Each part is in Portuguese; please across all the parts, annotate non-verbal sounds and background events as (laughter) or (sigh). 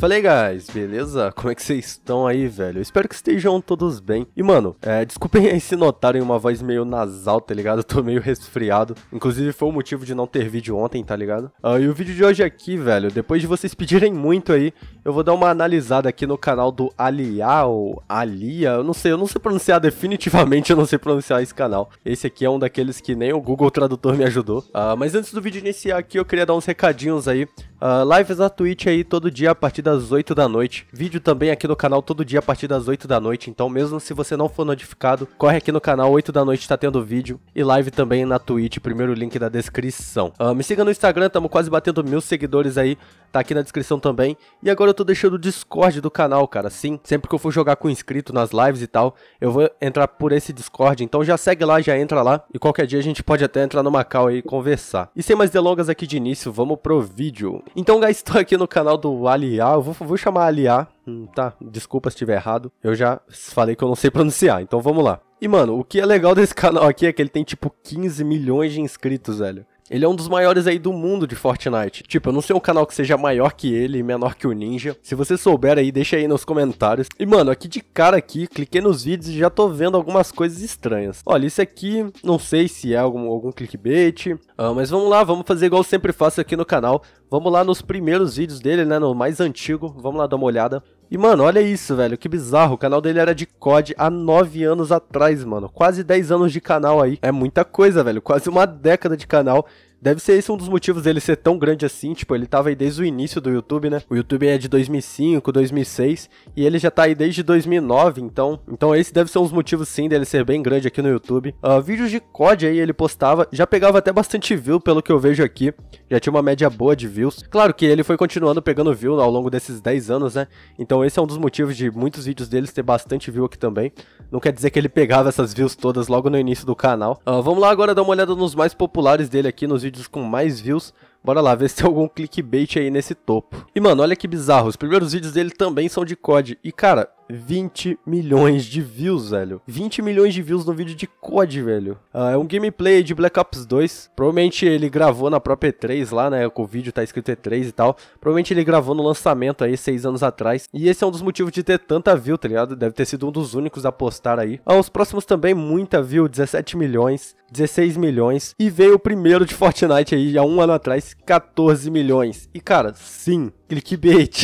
Fala aí, guys, beleza? Como é que vocês estão aí, velho? Eu espero que estejam todos bem. E, mano, é, desculpem aí se notarem uma voz meio nasal, tá ligado? Eu tô meio resfriado. Inclusive, foi o motivo de não ter vídeo ontem, tá ligado? Uh, e o vídeo de hoje aqui, velho, depois de vocês pedirem muito aí, eu vou dar uma analisada aqui no canal do Aliá ou Alia, eu não sei, eu não sei pronunciar definitivamente, eu não sei pronunciar esse canal. Esse aqui é um daqueles que nem o Google Tradutor me ajudou. Uh, mas antes do vídeo iniciar aqui, eu queria dar uns recadinhos aí Uh, lives na Twitch aí todo dia a partir das 8 da noite. Vídeo também aqui no canal todo dia a partir das 8 da noite. Então, mesmo se você não for notificado, corre aqui no canal, 8 da noite tá tendo vídeo. E live também na Twitch, primeiro link da descrição. Uh, me siga no Instagram, tamo quase batendo mil seguidores aí tá aqui na descrição também. E agora eu tô deixando o Discord do canal, cara, sim. Sempre que eu for jogar com inscrito nas lives e tal, eu vou entrar por esse Discord. Então já segue lá, já entra lá. E qualquer dia a gente pode até entrar no Macau e conversar. E sem mais delongas aqui de início, vamos pro vídeo. Então, guys, (laughs) tô aqui no canal do Aliá. Eu vou, vou chamar Aliá. Hum, tá, desculpa se estiver errado. Eu já falei que eu não sei pronunciar, então vamos lá. E, mano, o que é legal (laughs) desse canal aqui é que ele tem, tipo, 15 milhões de inscritos, velho. Ele é um dos maiores aí do mundo de Fortnite. Tipo, eu não sei um canal que seja maior que ele e menor que o Ninja. Se você souber aí, deixa aí nos comentários. E, mano, aqui de cara aqui, cliquei nos vídeos e já tô vendo algumas coisas estranhas. Olha, isso aqui, não sei se é algum, algum clickbait. Ah, mas vamos lá, vamos fazer igual eu sempre faço aqui no canal. Vamos lá nos primeiros vídeos dele, né, no mais antigo. Vamos lá dar uma olhada. E, mano, olha isso, velho. Que bizarro. O canal dele era de COD há 9 anos atrás, mano. Quase 10 anos de canal aí. É muita coisa, velho. Quase uma década de canal. Deve ser esse um dos motivos dele ser tão grande assim, tipo, ele tava aí desde o início do YouTube, né? O YouTube é de 2005, 2006, e ele já tá aí desde 2009, então, então esse deve ser um dos motivos sim dele ser bem grande aqui no YouTube. Uh, vídeos de COD aí ele postava, já pegava até bastante view pelo que eu vejo aqui, já tinha uma média boa de views. Claro que ele foi continuando pegando view ao longo desses 10 anos, né? Então esse é um dos motivos de muitos vídeos dele ter bastante view aqui também. Não quer dizer que ele pegava essas views todas logo no início do canal. Uh, vamos lá agora dar uma olhada nos mais populares dele aqui nos vídeos vídeos com mais views. Bora lá, (laughs) ver se tem algum clickbait aí nesse topo. E mano, olha que bizarro, os primeiros vídeos dele também são de COD. E cara, 20 milhões de views, velho. 20 milhões de views no vídeo de COD, velho. Ah, é um gameplay de Black Ops 2. Provavelmente ele gravou na própria E3 lá, né? Com o vídeo tá escrito E3 e tal. Provavelmente ele gravou no lançamento aí, seis anos atrás. E esse é um dos motivos de ter tanta view, tá ligado? Deve ter sido um dos únicos a postar aí. Ah, os próximos também, muita view, 17 milhões. 16 milhões. E veio o primeiro de Fortnite aí, há um ano atrás, 14 milhões. E cara, sim, clickbait.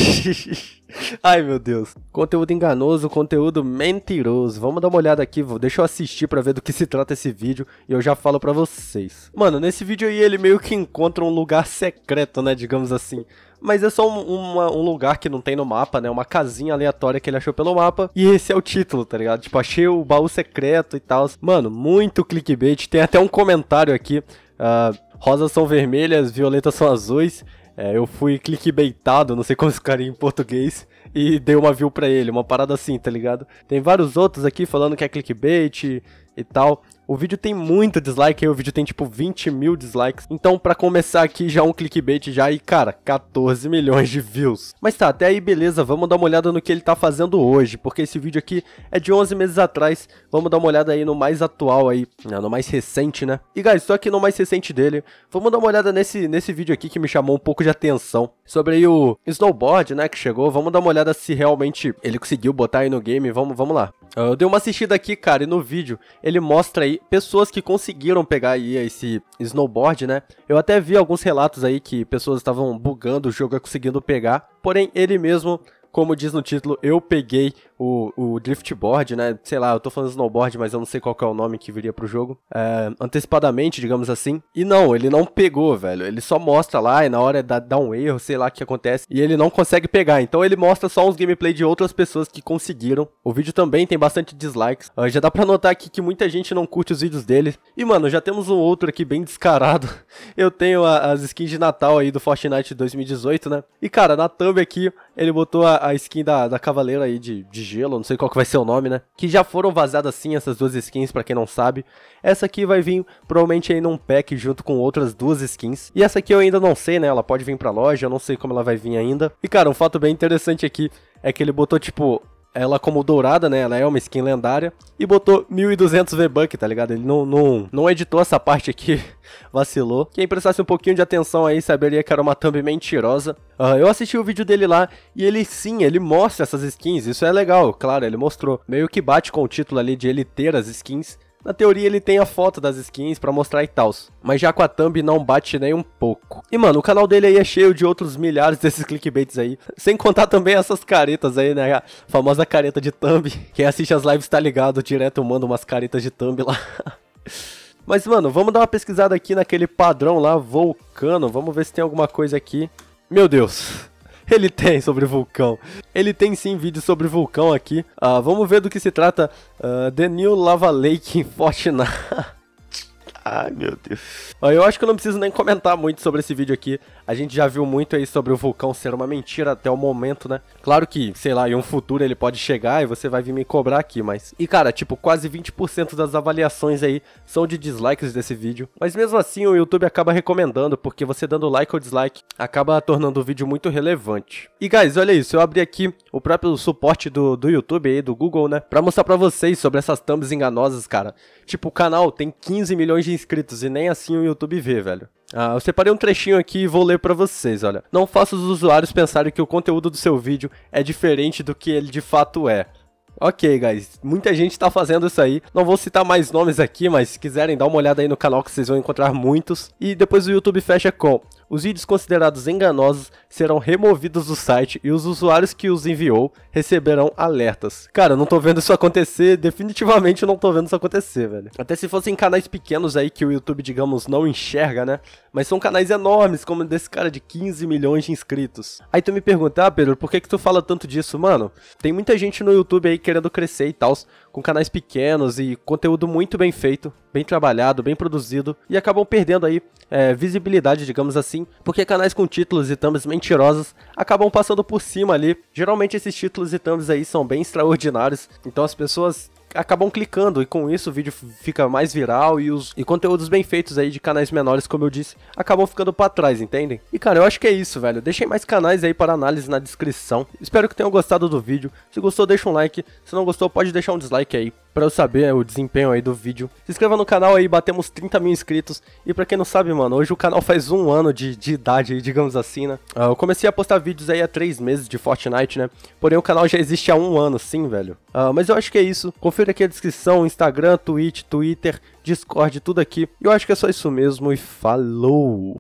(laughs) Ai, meu Deus. Conteúdo enganoso, conteúdo mentiroso. Vamos dar uma olhada aqui, vou. deixa eu assistir para ver do que se trata esse vídeo e eu já falo para vocês. Mano, nesse vídeo aí ele meio que encontra um lugar secreto, né, digamos assim. Mas é só um, uma, um lugar que não tem no mapa, né? Uma casinha aleatória que ele achou pelo mapa. E esse é o título, tá ligado? Tipo, achei o baú secreto e tal. Mano, muito clickbait. Tem até um comentário aqui. Uh, rosas são vermelhas, violetas são azuis. É, eu fui clickbaitado, não sei como (laughs) ficaria em português, e dei uma view pra ele, uma parada assim, tá ligado? Tem vários outros aqui falando que é clickbait e tal. O vídeo tem muito dislike, aí o vídeo tem tipo 20 mil dislikes. Então, para começar aqui, já é um clickbait já e, cara, 14 milhões de views. Mas tá, até aí beleza, vamos dar uma olhada no que ele tá fazendo hoje, porque esse vídeo aqui é de 11 meses atrás. Vamos dar uma olhada aí no mais atual aí, né, no mais recente, né? E, guys, só aqui no mais recente dele, vamos dar uma olhada nesse, nesse vídeo aqui que me chamou um pouco de atenção. Sobre aí o snowboard, né, que chegou. Vamos dar uma olhada se realmente ele conseguiu botar aí no game. Vamos, vamos lá. Ah, eu dei uma assistida aqui, cara, e no vídeo ele mostra aí pessoas que conseguiram pegar aí esse snowboard, né? Eu até vi alguns relatos aí que pessoas estavam bugando o jogo e conseguindo pegar, porém ele mesmo como diz no título, eu peguei o, o driftboard, né? Sei lá, eu tô falando snowboard, mas eu não sei qual é o nome que viria pro jogo. É, antecipadamente, digamos assim. E não, ele não pegou, velho. Ele só mostra lá e na hora dá, dá um erro, sei lá o que acontece. E ele não consegue pegar. Então ele mostra só uns gameplay de outras pessoas que conseguiram. O vídeo também tem bastante dislikes. Uh, já dá pra notar aqui que muita gente não curte os vídeos dele. E, mano, já temos um outro aqui bem descarado. (laughs) Eu tenho a, as skins de Natal aí do Fortnite 2018, né? E, cara, na thumb aqui ele botou a, a skin da, da cavaleira aí de, de gelo, não sei qual que vai ser o nome, né? Que já foram vazadas sim essas duas skins, para quem não sabe. Essa aqui vai vir provavelmente aí num pack junto com outras duas skins. E essa aqui eu ainda não sei, né? Ela pode vir pra loja, eu não sei como ela vai vir ainda. E cara, um fato bem interessante aqui é que ele botou tipo ela como dourada, né? Ela é uma skin lendária. E botou 1.200 V-Buck, tá ligado? Ele não, não, não editou essa parte aqui, (laughs) vacilou. Quem prestasse um pouquinho de atenção aí saberia que era uma thumb mentirosa. Uh, eu assisti o vídeo dele lá e ele sim, ele mostra essas skins. Isso é legal, claro, ele mostrou. Meio que bate com o título ali de ele ter as skins. Na teoria ele tem a foto das skins para mostrar e tal, mas já com a thumb não bate nem um pouco. E mano, o canal dele aí é cheio de outros milhares (laughs) desses clickbaits aí, sem contar também essas caretas aí, né? A famosa careta de thumb. Quem assiste as lives tá ligado, direto eu mando umas caretas de thumb lá. (laughs) Mas, mano, vamos dar uma pesquisada aqui naquele padrão lá, vulcano. Vamos ver se tem alguma coisa aqui. Meu Deus. (laughs) Ele tem sobre vulcão. Ele tem sim vídeo sobre vulcão aqui. Uh, vamos ver do que se trata uh, The New Lava Lake em Fortnite. (laughs) Ai, meu Deus. Eu acho que eu não preciso nem comentar muito sobre esse vídeo aqui. A gente já viu muito aí sobre o vulcão ser uma mentira até o momento, né? Claro que, sei lá, em um futuro ele pode chegar e você vai vir me cobrar aqui, mas. E cara, tipo, quase 20% das avaliações aí são de dislikes desse vídeo. Mas mesmo assim, o YouTube acaba recomendando, porque você dando like ou dislike acaba tornando o vídeo muito relevante. E guys, olha isso, eu abri aqui o próprio suporte do, do YouTube aí, do Google, né? Pra mostrar pra vocês sobre essas thumbs enganosas, cara. Tipo, o canal tem 15 milhões de inscritos e nem assim o YouTube vê, velho. Ah, eu separei um trechinho aqui e vou ler para vocês, olha. Não faça os usuários pensarem que o conteúdo do seu vídeo é diferente do que ele de fato é. Ok, guys, muita gente tá fazendo isso aí. Não vou citar mais nomes aqui, mas se quiserem dar uma olhada aí no canal que vocês vão encontrar muitos. E depois o YouTube fecha com: os vídeos considerados enganosos serão removidos do site e os usuários que os enviou receberão alertas. Cara, não tô vendo isso acontecer, definitivamente não tô vendo isso acontecer, velho. Até se fossem canais pequenos aí que o YouTube, digamos, não enxerga, né? Mas são canais enormes, como desse cara de 15 milhões de inscritos. Aí tu me pergunta, ah, Pedro, por que que tu fala tanto disso? Mano, tem muita gente no YouTube aí querendo crescer e tal, com canais pequenos e conteúdo muito bem feito, bem trabalhado, bem produzido, e acabam perdendo aí é, visibilidade, digamos assim, porque canais com títulos e thumbs mentirosos acabam passando por cima ali. Geralmente esses títulos e thumbs aí são bem extraordinários, então as pessoas acabam clicando e com isso o vídeo fica mais viral e os e conteúdos bem feitos aí de canais menores, como eu disse, acabam ficando para trás, entendem? E cara, eu acho que é isso, velho. Deixei mais canais aí para análise na descrição. Espero que tenham gostado do vídeo. Se gostou, deixa um like. Se não gostou, pode deixar um dislike aí para eu saber o desempenho aí do vídeo. Se inscreva no canal aí, batemos 30 mil inscritos. E para quem não sabe, mano, hoje o canal faz um ano de, de idade aí, digamos assim, né? Ah, eu comecei a postar vídeos aí há três meses de Fortnite, né? Porém, o canal já existe há um ano, sim, velho. Uh, mas eu acho que é isso. Confira aqui a descrição, Instagram, Twitch, Twitter, Discord, tudo aqui. E eu acho que é só isso mesmo e falou!